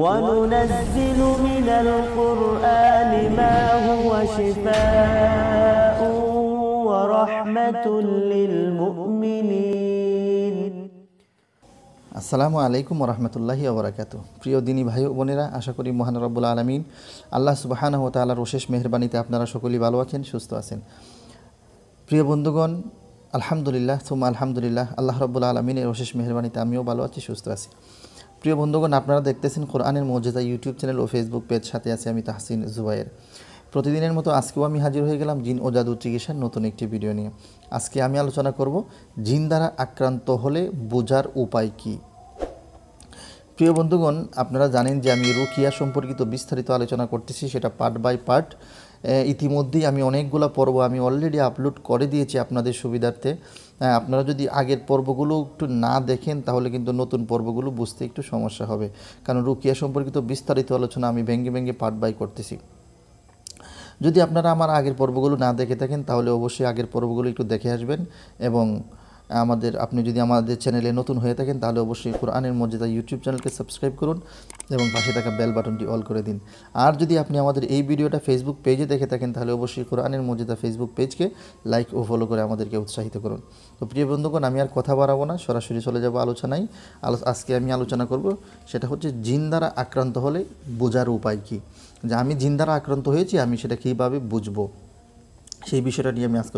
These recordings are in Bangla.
وننزل من القرآن ما هو شفاء ورحمة للمؤمنين আসসালামু আলাইকুম রহমতুল্লাহি আবরাকাত প্রিয় দিনী ভাই বোনেরা আশা করি মহান রব্বুল আলমিন আল্লাহ সুবাহান ও তাল্লাহর অশেষ মেহরবানিতে আপনারা সকলেই ভালো আছেন সুস্থ আছেন প্রিয় বন্ধুগণ আলহামদুলিল্লাহ সুম আলহামদুলিল্লাহ আল্লাহ রব্বুল আলমিনের অশেষ মেহরবানিতে আমিও ভালো আছি সুস্থ আছি প্রিয় বন্ধুগণ আপনারা দেখতেছেন কোরআনের মর্যাদা ইউটিউব চ্যানেল ও ফেসবুক পেজ সাথে আছে আমি তাহসিন জুবাইয়ের প্রতিদিনের মতো আজকেও আমি হাজির হয়ে গেলাম জিন ও জাদু চিকিৎসার নতুন একটি ভিডিও নিয়ে আজকে আমি আলোচনা করব জিন দ্বারা আক্রান্ত হলে বোঝার উপায় কী প্রিয় বন্ধুগণ আপনারা জানেন যে আমি রুকিয়া সম্পর্কিত বিস্তারিত আলোচনা করতেছি সেটা পার্ট বাই পার্ট ইতিমধ্যেই আমি অনেকগুলো পর্ব আমি অলরেডি আপলোড করে দিয়েছি আপনাদের সুবিধার্থে আপনারা যদি আগের পর্বগুলো একটু না দেখেন তাহলে কিন্তু নতুন পর্বগুলো বুঝতে একটু সমস্যা হবে কারণ রুকিয়া সম্পর্কিত বিস্তারিত আলোচনা আমি ভেঙ্গে ভেঙ্গে পার্ট বাই করতেছি যদি আপনারা আমার আগের পর্বগুলো না দেখে থাকেন তাহলে অবশ্যই আগের পর্বগুলো একটু দেখে আসবেন এবং আমাদের আপনি যদি আমাদের চ্যানেলে নতুন হয়ে থাকেন তাহলে অবশ্যই কোরআনের মর্যাদা ইউটিউব চ্যানেলকে সাবস্ক্রাইব করুন এবং পাশে থাকা বেল বাটনটি অল করে দিন আর যদি আপনি আমাদের এই ভিডিওটা ফেসবুক পেজে দেখে থাকেন তাহলে অবশ্যই কোরআনের মর্যাদা ফেসবুক পেজকে লাইক ও ফলো করে আমাদেরকে উৎসাহিত করুন তো প্রিয় বন্ধুগণ আমি আর কথা বাড়াবো না সরাসরি চলে যাব আলোচনায় আলো আজকে আমি আলোচনা করব সেটা হচ্ছে জিন দ্বারা আক্রান্ত হলে বোঝার উপায় কী যে আমি জিন দ্বারা আক্রান্ত হয়েছি আমি সেটা কীভাবে বুঝবো সেই বিষয়টা নিয়ে আমি আজকে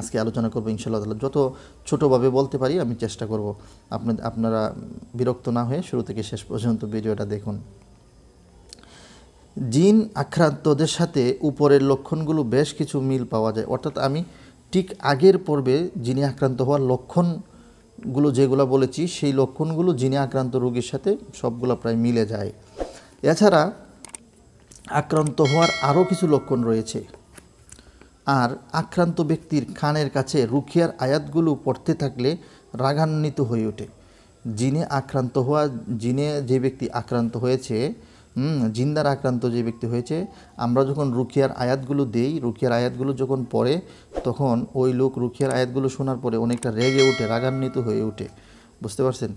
আজকে আলোচনা করবো ইনশাল্লাহ যত ছোটোভাবে বলতে পারি আমি চেষ্টা করব আপনি আপনারা বিরক্ত না হয়ে শুরু থেকে শেষ পর্যন্ত ভিডিওটা দেখুন জিন আক্রান্তদের সাথে উপরের লক্ষণগুলো বেশ কিছু মিল পাওয়া যায় অর্থাৎ আমি ঠিক আগের পর্বে জিনে আক্রান্ত হওয়ার লক্ষণগুলো যেগুলো বলেছি সেই লক্ষণগুলো জিনে আক্রান্ত রোগীর সাথে সবগুলো প্রায় মিলে যায় এছাড়া আক্রান্ত হওয়ার আরও কিছু লক্ষণ রয়েছে আর আক্রান্ত ব্যক্তির কানের কাছে রুখিয়ার আয়াতগুলো পড়তে থাকলে রাগান্বিত হয়ে ওঠে জিনে আক্রান্ত হওয়া জিনে যে ব্যক্তি আক্রান্ত হয়েছে জিন্দার আক্রান্ত যে ব্যক্তি হয়েছে আমরা যখন রুখিয়ার আয়াতগুলো দেই রুখিয়ার আয়াতগুলো যখন পড়ে তখন ওই লোক রুখিয়ার আয়াতগুলো শোনার পরে অনেকটা রেগে ওঠে রাগান্বিত হয়ে ওঠে বুঝতে পারছেন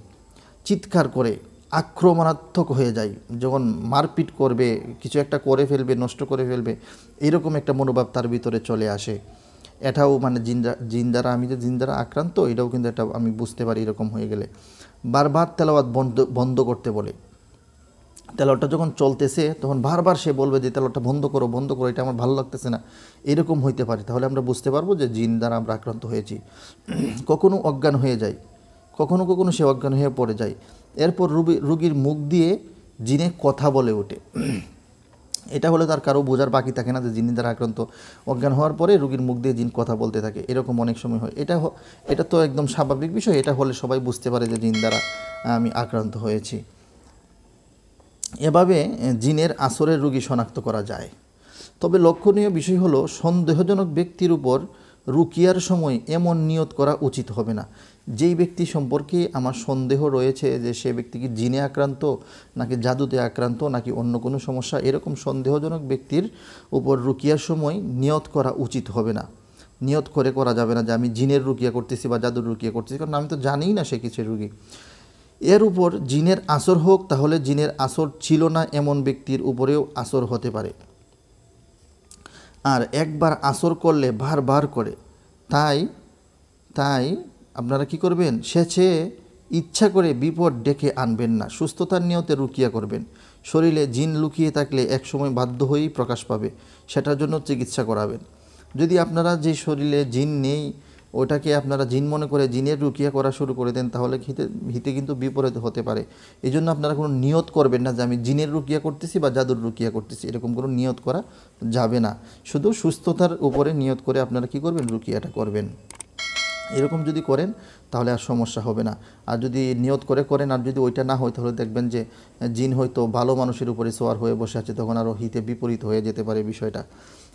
চিৎকার করে আক্রমণাত্মক হয়ে যায় যখন মারপিট করবে কিছু একটা করে ফেলবে নষ্ট করে ফেলবে এরকম একটা মনোভাব তার ভিতরে চলে আসে এটাও মানে জিন্দা জিন্দারা আমি যে জিন্দারা আক্রান্ত এটাও কিন্তু এটা আমি বুঝতে পারি এরকম হয়ে গেলে বারবার তেলাওয়াত বন্ধ বন্ধ করতে বলে তেলাওয়াতটা যখন চলতেছে তখন বারবার সে বলবে যে তেলাওয়াতটা বন্ধ করো বন্ধ করো এটা আমার ভালো লাগতেছে না এরকম হইতে পারে তাহলে আমরা বুঝতে পারবো যে জিন দ্বারা আমরা আক্রান্ত হয়েছি কখনো অজ্ঞান হয়ে যায় কখনো কখনো সে অজ্ঞান হয়ে পড়ে যায় এরপর রুগীর মুখ দিয়ে জিনে কথা বলে ওঠে এটা হলে তার কারো বোঝার বাকি থাকে না যে জিনি দ্বারা আক্রান্ত অজ্ঞান হওয়ার পরে রুগীর মুখ দিয়ে জিন কথা বলতে থাকে এরকম অনেক সময় হয় এটা এটা তো একদম স্বাভাবিক বিষয় এটা হলে সবাই বুঝতে পারে যে জিন দ্বারা আমি আক্রান্ত হয়েছি এভাবে জিনের আসরের রুগী শনাক্ত করা যায় তবে লক্ষণীয় বিষয় হলো সন্দেহজনক ব্যক্তির উপর রুকিয়ার সময় এমন নিয়ত করা উচিত হবে না যেই ব্যক্তি সম্পর্কে আমার সন্দেহ রয়েছে যে সে ব্যক্তি কি জিনে আক্রান্ত নাকি জাদুতে আক্রান্ত নাকি অন্য কোনো সমস্যা এরকম সন্দেহজনক ব্যক্তির উপর রুকিয়ার সময় নিয়ত করা উচিত হবে না নিয়ত করে করা যাবে না যে আমি জিনের রুকিয়া করতেছি বা জাদুর রুকিয়া করতেছি কারণ আমি তো জানিই না সে কিছু রুগী এর উপর জিনের আসর হোক তাহলে জিনের আসর ছিল না এমন ব্যক্তির উপরেও আসর হতে পারে আর একবার আসর করলে বারবার করে তাই তাই আপনারা কি করবেন সেচে ইচ্ছা করে বিপদ ডেকে আনবেন না সুস্থতার নিয়তে রুকিয়া করবেন শরীরে জিন লুকিয়ে থাকলে একসময় বাধ্য হয়েই প্রকাশ পাবে সেটার জন্য চিকিৎসা করাবেন যদি আপনারা যে শরীরে জিন নেই ওটাকে আপনারা জিন মনে করে জিনের রুকিয়া করা শুরু করে দেন তাহলে হিতে হিতে কিন্তু বিপরীত হতে পারে এই জন্য আপনারা কোনো নিয়ত করবেন না যে আমি জিনের রুকিয়া করতেছি বা জাদুর রুকিয়া করতেছি এরকম কোনো নিয়ত করা যাবে না শুধু সুস্থতার উপরে নিয়ত করে আপনারা কি করবেন রুকিয়াটা করবেন এরকম যদি করেন তাহলে আর সমস্যা হবে না আর যদি নিয়ত করে করেন আর যদি ওইটা না হয় তাহলে দেখবেন যে জিন হয়তো ভালো মানুষের উপরে সোয়ার হয়ে বসে আছে তখন আরও হিতে বিপরীত হয়ে যেতে পারে বিষয়টা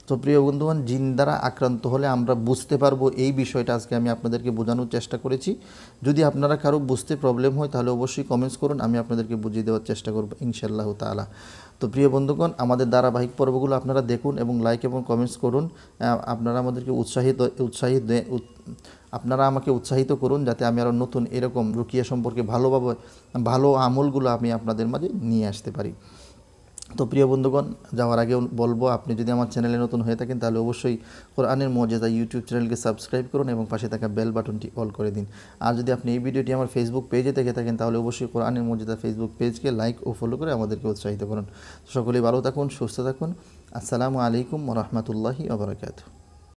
তো প্রিয় বন্ধুবান জিন দ্বারা আক্রান্ত হলে আমরা বুঝতে পারবো এই বিষয়টা আজকে আমি আপনাদেরকে বোঝানোর চেষ্টা করেছি যদি আপনারা কারো বুঝতে প্রবলেম হয় তাহলে অবশ্যই কমেন্টস করুন আমি আপনাদেরকে বুঝিয়ে দেওয়ার চেষ্টা করবো ইনশাল্লাহ তালা তো প্রিয় বন্ধুগণ আমাদের ধারাবাহিক পর্বগুলো আপনারা দেখুন এবং লাইক এবং কমেন্টস করুন আপনারা আমাদেরকে উৎসাহিত উৎসাহিত আপনারা আমাকে উৎসাহিত করুন যাতে আমি আরও নতুন এরকম রুকিয়া সম্পর্কে ভালোভাবে ভালো আমলগুলো আমি আপনাদের মাঝে নিয়ে আসতে পারি তো প্রিয় বন্ধুগণ যাওয়ার আগে বলবো আপনি যদি আমার চ্যানেলে নতুন হয়ে থাকেন তাহলে অবশ্যই কোরআনের মর্যাদা ইউটিউব চ্যানেলকে সাবস্ক্রাইব করুন এবং পাশে থাকা বেল বাটনটি অল করে দিন আর যদি আপনি এই ভিডিওটি আমার ফেসবুক পেজে দেখে থাকেন তাহলে অবশ্যই কোরআনের মর্যাদা ফেসবুক পেজকে লাইক ও ফলো করে আমাদেরকে উৎসাহিত করুন সকলেই ভালো থাকুন সুস্থ থাকুন আসসালামু আলাইকুম রহমতুল্লাহি আবরকাত